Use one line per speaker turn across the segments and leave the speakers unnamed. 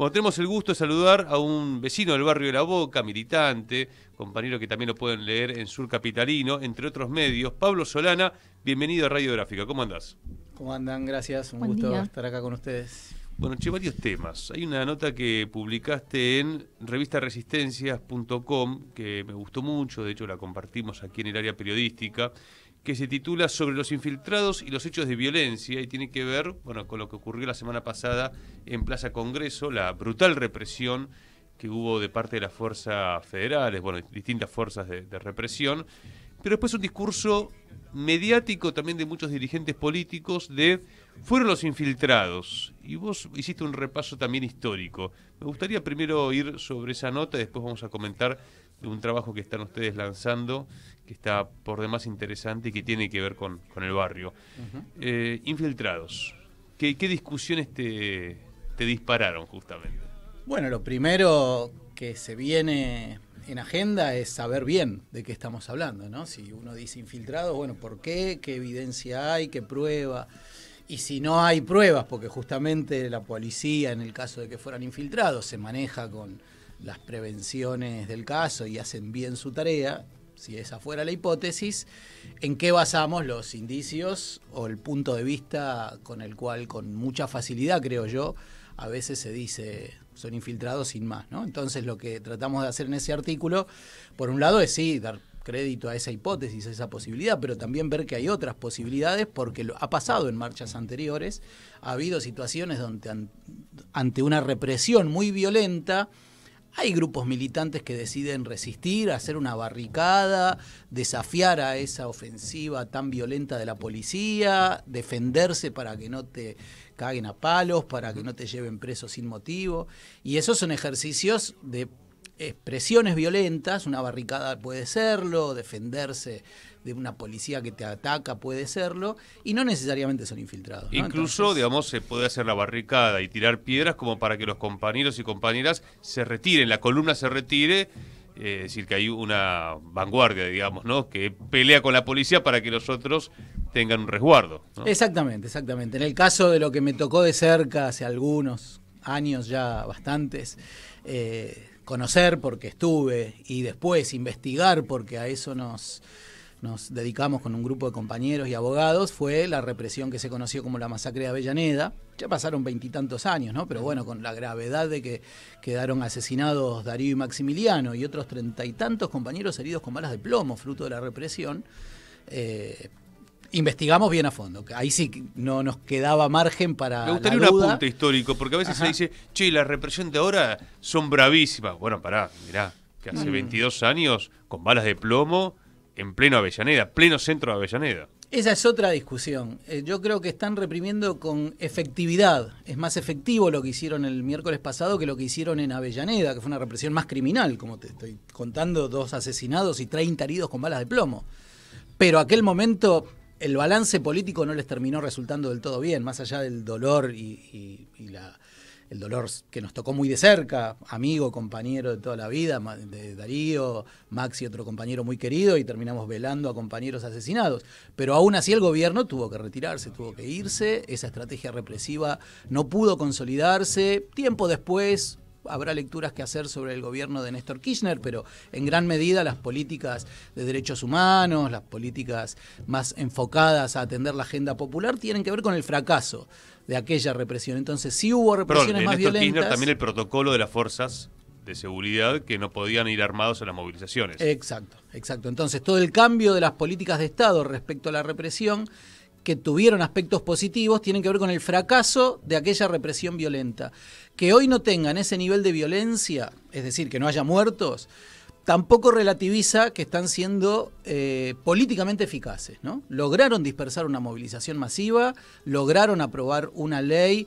Bueno, tenemos el gusto de saludar a un vecino del barrio de La Boca, militante, compañero que también lo pueden leer en Sur Capitalino, entre otros medios. Pablo Solana, bienvenido a Radio Gráfica. ¿Cómo andás?
¿Cómo andan? Gracias, un gusto estar acá con ustedes.
Bueno, che, varios temas. Hay una nota que publicaste en revistaresistencias.com que me gustó mucho, de hecho la compartimos aquí en el área periodística, que se titula Sobre los infiltrados y los hechos de violencia y tiene que ver bueno, con lo que ocurrió la semana pasada en Plaza Congreso, la brutal represión que hubo de parte de las fuerzas federales, bueno, distintas fuerzas de, represión, pero después un discurso mediático también de muchos dirigentes políticos de fueron los infiltrados y vos hiciste un repaso también histórico. Me gustaría primero ir sobre esa nota después vamos a comentar un trabajo que están ustedes lanzando que está por demás interesante y que tiene que ver con, el barrio. Eh, infiltrados, ¿qué, discusiones te, te dispararon justamente?
Bueno, lo primero que se viene en agenda es saber bien de qué estamos hablando, ¿no? Si uno dice infiltrados, bueno, ¿por qué? ¿Qué evidencia hay? ¿Qué prueba? Y si no hay pruebas, porque justamente la policía, en el caso de que fueran infiltrados, se maneja con las prevenciones del caso y hacen bien su tarea, si esa fuera la hipótesis, ¿en qué basamos los indicios o el punto de vista con el cual con mucha facilidad, creo yo, a veces se dice son infiltrados sin más, Entonces lo que tratamos de hacer en ese artículo, por un lado es sí, dar crédito a esa hipótesis, a esa posibilidad, pero también ver que hay otras posibilidades porque lo, ha pasado en marchas anteriores, ha habido situaciones donde ante una represión muy violenta, hay grupos militantes que deciden resistir, hacer una barricada, desafiar a esa ofensiva tan violenta de la policía, defenderse para que no te caguen a palos, para que no te lleven preso sin motivo. Y esos son ejercicios de expresiones violentas, una barricada puede serlo, defenderse de una policía que te ataca, puede serlo, y no necesariamente son infiltrados. Incluso,
digamos, se puede hacer la barricada y tirar piedras como para que los compañeros y compañeras se retiren, la columna se retire. Eh, es decir, que hay una vanguardia, digamos, ¿no? Que pelea con la policía para que los otros tengan un resguardo.
Exactamente, exactamente. En el caso de lo que me tocó de cerca hace algunos años ya bastantes, eh, conocer porque estuve y después investigar porque a eso nos nos dedicamos con un grupo de compañeros y abogados fue la represión que se conoció como la masacre de Avellaneda. Ya pasaron veintitantos años, ¿no? Pero bueno, con la gravedad de que quedaron asesinados Darío y Maximiliano y otros treinta y tantos compañeros heridos con balas de plomo, fruto de la represión. Eh, investigamos bien a fondo. Ahí sí no nos quedaba margen para. Me gustaría un apunte
histórico, porque a veces se dice, che, la represión de ahora son bravísimas. Bueno, pará, mirá, que hace mm. veintidós 22 años, con balas de plomo, en pleno Avellaneda, pleno centro de Avellaneda.
Esa es otra discusión. Eh, yo creo que están reprimiendo con efectividad. Es más efectivo lo que hicieron el miércoles pasado que lo que hicieron en Avellaneda, que fue una represión más criminal, como te estoy contando, dos asesinados y 30 heridos con balas de plomo. Pero aquel momento el balance político no les terminó resultando del todo bien, más allá del dolor y la, el dolor que nos tocó muy de cerca, amigo, compañero de toda la vida, de Darío, Maxi, otro compañero muy querido, y terminamos velando a compañeros asesinados. Pero aún así el gobierno tuvo que retirarse, tuvo que irse, esa estrategia represiva no pudo consolidarse, tiempo después habrá lecturas que hacer sobre el gobierno de Néstor Kirchner, pero en gran medida las políticas de derechos humanos, las políticas más enfocadas a atender la agenda popular, tienen que ver con el fracaso de aquella represión. Entonces sí hubo represiones más violentas. también el
protocolo de las fuerzas de seguridad que no podían ir armados a las movilizaciones.
Exacto, exacto. Entonces todo el cambio de las políticas de Estado respecto a la represión que tuvieron aspectos positivos tienen que ver con el fracaso de aquella represión violenta. Que hoy no tengan ese nivel de violencia, es decir, que no haya muertos, tampoco relativiza que están siendo eh, políticamente eficaces. ¿no? Lograron dispersar una movilización masiva, lograron aprobar una ley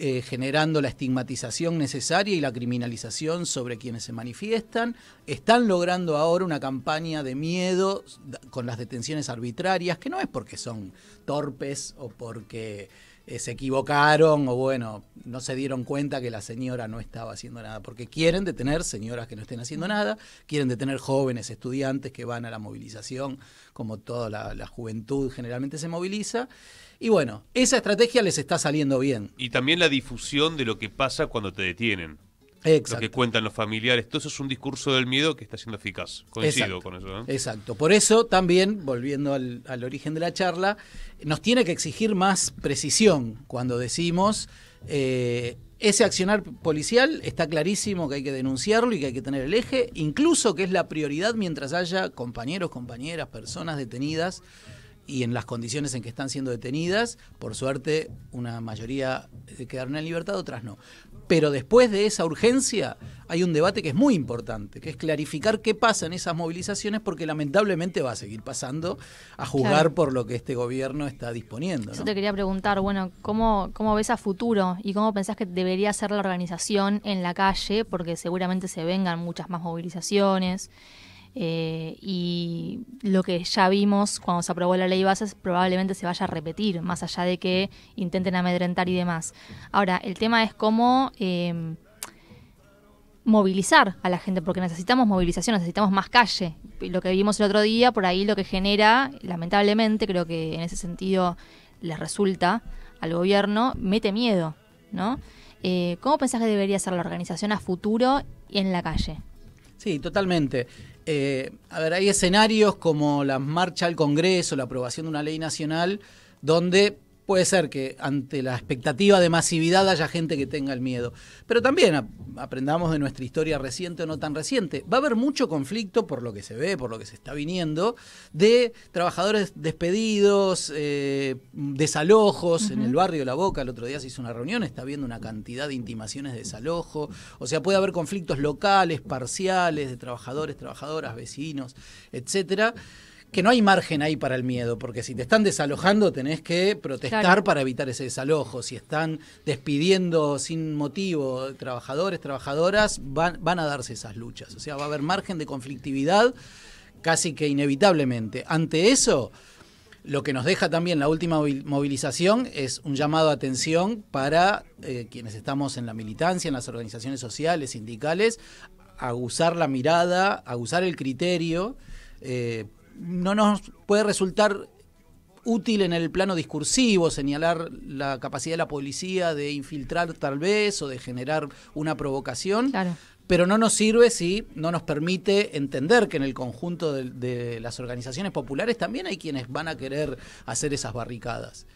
eh, generando la estigmatización necesaria y la criminalización sobre quienes se manifiestan. Están logrando ahora una campaña de miedo con las detenciones arbitrarias, que no es porque son torpes o porque eh, se equivocaron o bueno, no se dieron cuenta que la señora no estaba haciendo nada, porque quieren detener señoras que no estén haciendo mm. nada, quieren detener jóvenes estudiantes que van a la movilización, como toda la juventud generalmente se moviliza. Y bueno, esa estrategia les está saliendo bien.
Y también la difusión de lo que pasa cuando te detienen. Exacto. Lo que cuentan los familiares. Todo eso es un discurso del miedo que está siendo eficaz. Coincido con eso. ¿eh? Exacto.
Por eso también, volviendo al, origen de la charla, nos tiene que exigir más precisión cuando decimos... Eh, ese accionar policial está clarísimo que hay que denunciarlo y que hay que tener el eje, incluso que es la prioridad mientras haya compañeros, compañeras, personas detenidas y en las condiciones en que están siendo detenidas, por suerte una mayoría quedaron en libertad, otras no. Pero después de esa urgencia hay un debate que es muy importante, que es clarificar qué pasa en esas movilizaciones, porque lamentablemente va a seguir pasando a jugar por lo que este gobierno está disponiendo. Yo te
quería preguntar, bueno, ¿cómo, ¿cómo ves a futuro y cómo pensás que debería ser la organización en la calle? Porque seguramente se vengan muchas más movilizaciones. Eh, y lo que ya vimos cuando se aprobó la ley bases probablemente se vaya a repetir, más allá de que intenten amedrentar y demás. Ahora, el tema es cómo em, movilizar a la gente, porque necesitamos movilización, necesitamos más calle. Lo que vimos el otro día, por ahí lo que genera, lamentablemente, creo que en ese sentido le resulta al gobierno, mete miedo, ¿no? Eh, ¿Cómo pensás que debería ser la organización a futuro en la calle?
Sí, totalmente. Eh, a ver, hay escenarios como la marcha al Congreso, la aprobación de una ley nacional, donde puede ser que ante la expectativa de masividad haya gente que tenga el miedo. Pero también aprendamos de nuestra historia reciente o no tan reciente. Va a haber mucho conflicto, por lo que se ve, por lo que se está viniendo, de trabajadores despedidos, eh, desalojos. En el barrio La Boca el otro día se hizo una reunión, está viendo una cantidad de intimaciones de desalojo. O sea, puede haber conflictos locales, parciales, de trabajadores, trabajadoras, vecinos, etcétera que no hay margen ahí para el miedo, porque si te están desalojando tenés que protestar para evitar ese desalojo, si están despidiendo sin motivo trabajadores, trabajadoras, van, van a darse esas luchas, o sea, va a haber margen de conflictividad casi que inevitablemente. Ante eso, lo que nos deja también la última movilización es un llamado a atención para eh, quienes estamos en la militancia, en las organizaciones sociales, sindicales, usar la mirada, a usar el criterio. Eh, no nos puede resultar útil en el plano discursivo, señalar la capacidad de la policía de infiltrar tal vez o de generar una provocación, claro pero no nos sirve si no nos permite entender que en el conjunto de, las organizaciones populares también hay quienes van a querer hacer esas barricadas.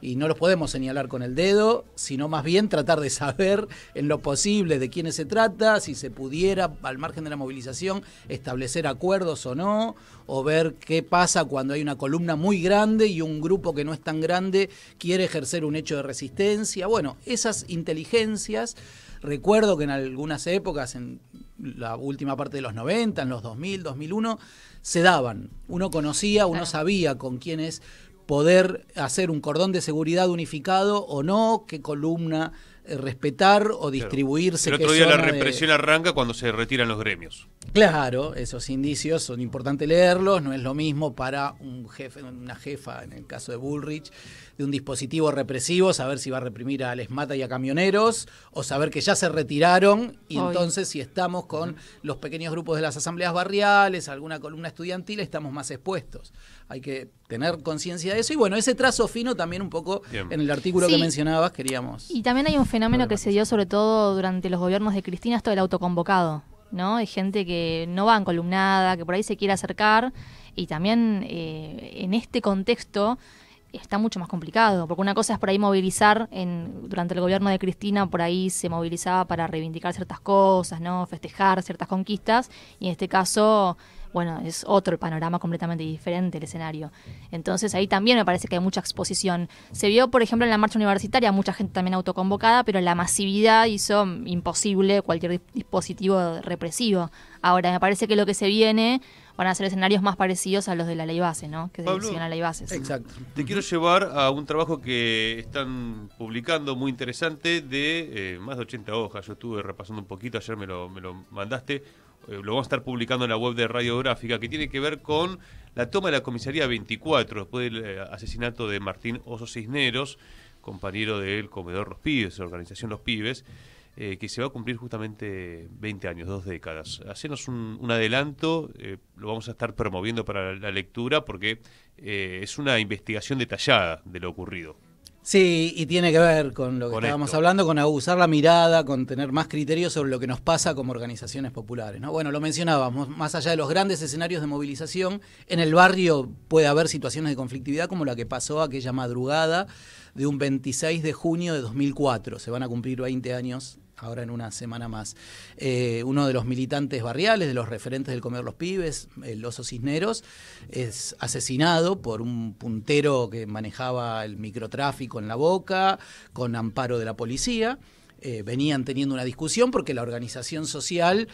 Y no los podemos señalar con el dedo, sino más bien tratar de saber en lo posible de quiénes se trata, si se pudiera, al margen de la movilización, establecer acuerdos o no, o ver qué pasa cuando hay una columna muy grande y un grupo que no es tan grande quiere ejercer un hecho de resistencia. Bueno, esas inteligencias Recuerdo que en algunas épocas, en la última parte de los 90, en los 2000, 2001, se daban. Uno conocía, uno sabía con quiénes poder hacer un cordón de seguridad unificado o no, qué columna eh, respetar o distribuirse. El otro día la represión
arranca cuando se retiran los gremios.
Claro, esos indicios son importantes leerlos, no es lo mismo para un jefe, una jefa, en el caso de Bullrich, de un dispositivo represivo, saber si va a reprimir a Lesmata y a camioneros, o saber que ya se retiraron, y entonces si estamos con los pequeños grupos de las asambleas barriales, alguna columna estudiantil, estamos más expuestos. Hay que tener conciencia de eso, y bueno, ese trazo fino también un poco en el artículo que mencionabas queríamos.
Y también hay un fenómeno que se dio sobre todo durante los gobiernos de Cristina, esto del autoconvocado. ¿no? Hay gente que no va en columnada, que por ahí se quiere acercar y también eh, en este contexto está mucho más complicado, porque una cosa es por ahí movilizar, en, durante el gobierno de Cristina por ahí se movilizaba para reivindicar ciertas cosas, ¿no? festejar ciertas conquistas, y en este caso bueno, es otro panorama completamente diferente el escenario. Entonces ahí también me parece que hay mucha exposición. Se vio, por ejemplo, en la marcha universitaria, mucha gente también autoconvocada, pero la masividad hizo imposible cualquier dispositivo represivo. Ahora, me parece que lo que se viene van a ser escenarios más parecidos a los de la ley base, ¿no? Que Pablo, se a la ley base. Exacto.
Te quiero llevar a un trabajo que están publicando muy interesante de eh, más de 80 hojas. Yo estuve repasando un poquito, ayer me lo, me lo mandaste eh, lo vamos a estar publicando en la web de Radiográfica, que tiene que ver con la toma de la comisaría 24 después del eh, asesinato de Martín Oso Cisneros, compañero del comedor Los Pibes, la organización Los Pibes, eh, que se va a cumplir justamente 20 años, dos décadas. Hacernos un, adelanto, lo vamos a estar promoviendo para la lectura porque es una investigación detallada de lo ocurrido.
Sí, y tiene que ver con lo que estábamos hablando, con abusar la mirada, con tener más criterios sobre lo que nos pasa como organizaciones populares. ¿no? Bueno, lo mencionábamos, más allá de los grandes escenarios de movilización, en el barrio puede haber situaciones de conflictividad como la que pasó aquella madrugada de un 26 de junio de 2004. Se van a cumplir 20 años ahora en una semana más. Eh, uno de los militantes barriales, de los referentes del Comer Los Pibes, el Oso Cisneros, es asesinado por un puntero que manejaba el microtráfico en la boca, con amparo de la policía. Eh, venían teniendo una discusión porque la organización social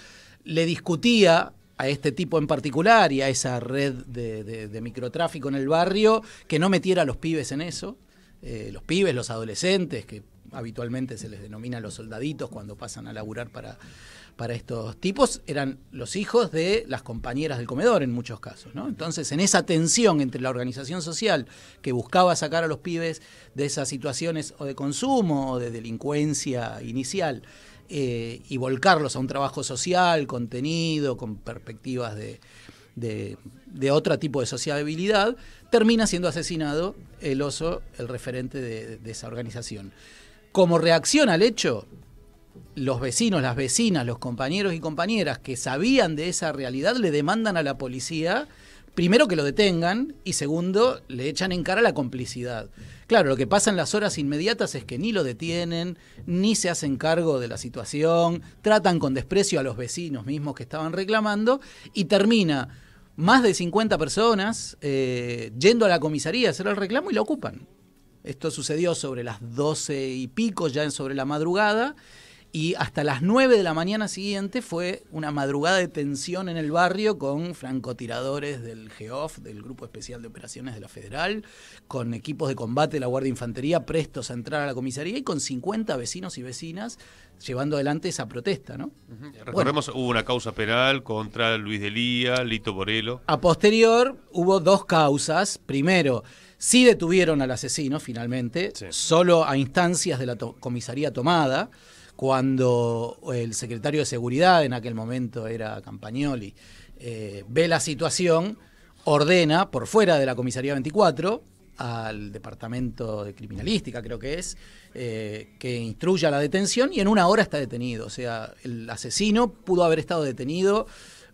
le discutía a este tipo en particular y a esa red de, microtráfico en el barrio que no metiera a los pibes en eso. Eh, los pibes, los adolescentes, que habitualmente se les denomina los soldaditos cuando pasan a laburar para, estos tipos, eran los hijos de las compañeras del comedor en muchos casos. Entonces, en esa tensión entre la organización social que buscaba sacar a los pibes de esas situaciones o de consumo o de delincuencia inicial, eh, y volcarlos a un trabajo social, contenido, con perspectivas de, de, otro tipo de sociabilidad, termina siendo asesinado el oso, el referente de esa organización como reacción al hecho, los vecinos, las vecinas, los compañeros y compañeras que sabían de esa realidad le demandan a la policía, primero que lo detengan y segundo, le echan en cara la complicidad. Claro, lo que pasa en las horas inmediatas es que ni lo detienen, ni se hacen cargo de la situación, tratan con desprecio a los vecinos mismos que estaban reclamando y termina más de 50 personas eh, yendo a la comisaría a hacer el reclamo y la ocupan. Esto sucedió sobre las doce y pico, ya sobre la madrugada, y hasta las nueve de la mañana siguiente fue una madrugada de tensión en el barrio con francotiradores del GEOF, del Grupo Especial de Operaciones de la Federal, con equipos de combate de la Guardia Infantería prestos a entrar a la comisaría y con 50 vecinos y vecinas llevando adelante esa protesta,
¿no? Recordemos, hubo una causa penal contra Luis Delía, Lito Borelo. A
posterior hubo dos causas. Primero, Sí detuvieron al asesino finalmente, solo a instancias de la comisaría tomada, cuando eh, el secretario de Seguridad, en aquel momento era Campagnoli, eh, ve la situación, ordena por fuera de la comisaría 24 al departamento de criminalística, creo que es, eh, que instruya la detención y en una hora está detenido. O sea, el asesino pudo haber estado detenido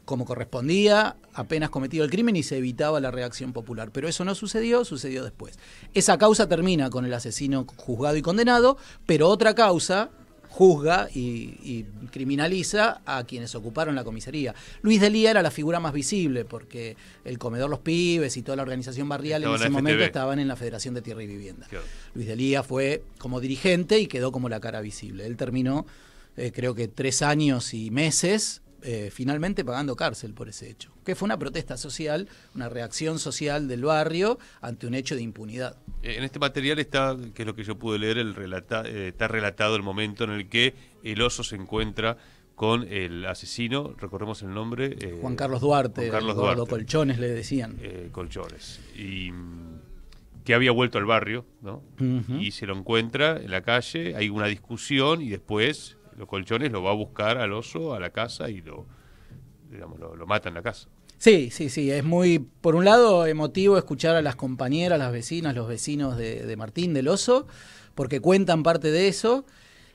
como correspondía, apenas cometido el crimen y se evitaba la reacción popular. Pero eso no sucedió, sucedió después. Esa causa termina con el asesino juzgado y condenado, pero otra causa juzga y, criminaliza a quienes ocuparon la comisaría. Luis Delía era la figura más visible porque el comedor Los Pibes y toda la organización barrial en ese momento estaban en la Federación de Tierra y Vivienda. Luis Delía fue como dirigente y quedó como la cara visible. Él terminó eh, creo que tres años y meses eh, finalmente pagando cárcel por ese hecho, que fue una protesta social, una reacción social del barrio ante un hecho de impunidad.
Eh, en este material está, que es lo que yo pude leer, eh, está relatado el momento en el que el oso se encuentra con el asesino, recordemos el nombre. Juan Carlos Duarte,
Colchones le decían.
colchones. Y que había vuelto al barrio, ¿no? Y se lo encuentra en la calle, hay una discusión y después los colchones lo va a buscar al oso a la casa y lo, digamos, lo, mata en la casa.
Sí, sí, sí, es muy, por un lado, emotivo escuchar a las compañeras, las vecinas, los vecinos de Martín del Oso, porque cuentan parte de eso,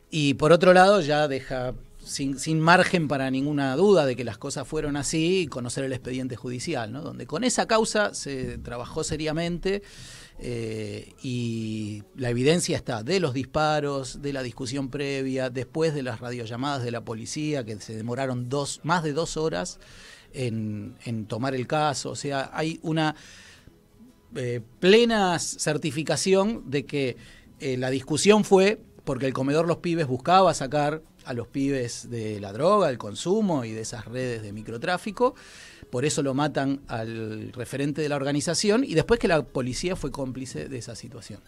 y por otro lado ya deja sin, sin, margen para ninguna duda de que las cosas fueron así conocer el expediente judicial, ¿no? donde con esa causa se trabajó seriamente eh, y la evidencia está de los disparos, de la discusión previa, después de las radiollamadas de la policía que se demoraron dos, más de dos horas en, tomar el caso, o sea, hay una eh, plena certificación de que eh, la discusión fue porque el comedor Los Pibes buscaba sacar a los pibes de la droga, el consumo y de esas redes de microtráfico. Por eso lo matan al referente de la organización y después que la policía fue cómplice de esa situación.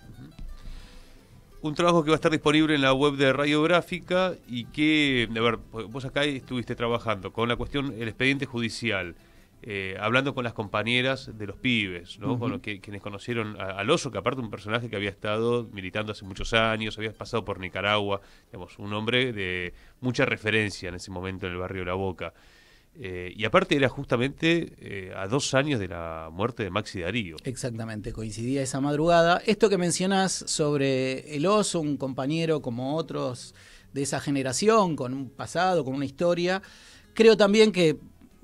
Un trabajo que va a estar disponible en la web de Radiográfica y que, a ver, vos acá estuviste trabajando con la cuestión, el expediente judicial. Eh, hablando con las compañeras de los pibes, que, quienes conocieron al oso, que aparte un personaje que había estado militando hace muchos años, había pasado por Nicaragua, digamos, un hombre de mucha referencia en ese momento en el barrio La Boca. Eh, y aparte era justamente eh, a dos años de la muerte de Maxi Darío.
Exactamente, coincidía esa madrugada. Esto que mencionás sobre el oso, un compañero como otros de esa generación, con un pasado, con una historia, creo también que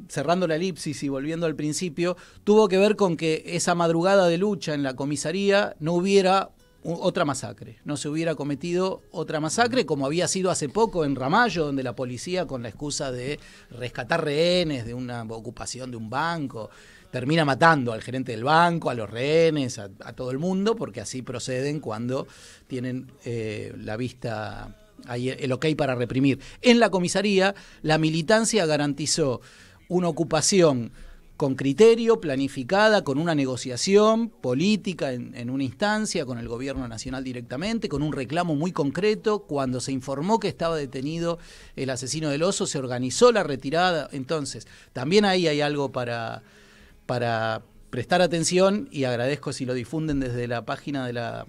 cerrando la elipsis y volviendo al principio, tuvo que ver con que esa madrugada de lucha en la comisaría no hubiera otra masacre, no se hubiera cometido otra masacre como había sido hace poco en Ramallo, donde la policía con la excusa de rescatar rehenes de una ocupación de un banco, termina matando al gerente del banco, a los rehenes, a, todo el mundo, porque así proceden cuando tienen eh, la vista, el ok para reprimir. En la comisaría, la militancia garantizó una ocupación con criterio, planificada, con una negociación política en, en, una instancia, con el gobierno nacional directamente, con un reclamo muy concreto. Cuando se informó que estaba detenido el asesino del oso, se organizó la retirada. Entonces, también ahí hay algo para, para prestar atención y agradezco si lo difunden desde la página de la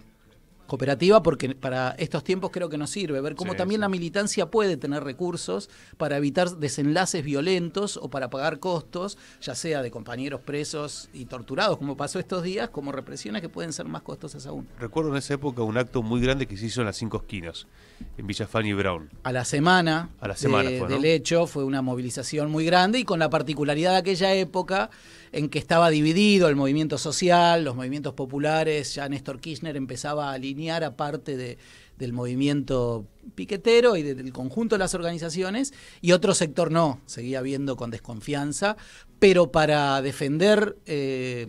cooperativa porque para estos tiempos creo que nos sirve, ver cómo también la militancia puede tener recursos para evitar desenlaces violentos o para pagar costos, ya sea de compañeros presos y torturados, como pasó estos días, como represiones que pueden ser más costosas aún.
Recuerdo en esa época un acto muy grande que se hizo en las cinco esquinas, en Villa Fanny Brown.
A la semana, A la semana del hecho fue una movilización muy grande y con la particularidad de aquella época en que estaba dividido el movimiento social, los movimientos populares, ya Néstor Kirchner empezaba a alinear aparte parte de, del movimiento piquetero y del conjunto de las organizaciones, y otro sector no, seguía viendo con desconfianza, pero para defender... Eh,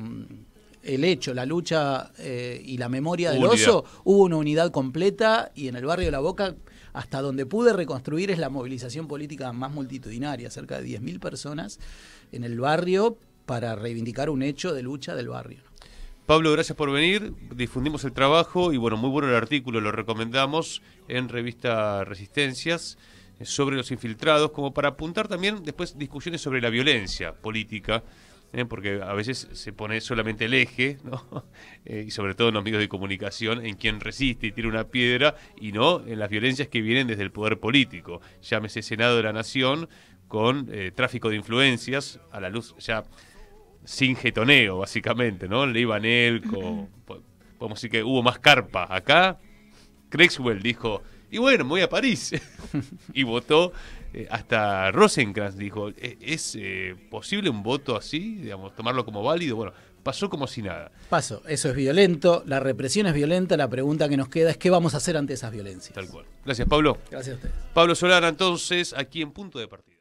el hecho, la lucha eh, y la memoria del oso, hubo una unidad completa y en el barrio de La Boca, hasta donde pude reconstruir, es la movilización política más multitudinaria, cerca de 10.000 personas en el barrio para reivindicar un hecho de lucha del barrio.
Pablo, gracias por venir, difundimos el trabajo y bueno, muy bueno el artículo, lo recomendamos en revista Resistencias eh, sobre los infiltrados, como para apuntar también después discusiones sobre la violencia política, eh, porque a veces se pone solamente el eje, eh, y sobre todo en los medios de comunicación, en quien resiste y tira una piedra, y no en las violencias que vienen desde el poder político, llámese Senado de la Nación, con tráfico de influencias, a la luz ya sin jetoneo, básicamente, ¿no? Le iban él, podemos decir que hubo más carpa acá. Craigswell dijo, y bueno, voy a París. y votó, eh, hasta Rosencrantz dijo, e-, ¿es eh, posible un voto así? Digamos, tomarlo como válido. Bueno, pasó como si nada.
Pasó, eso es violento, la represión es violenta, la pregunta que nos queda es qué vamos a hacer ante esas violencias.
Tal cual. Gracias, Pablo. Gracias a usted. Pablo Solana, entonces, aquí en Punto de Partida.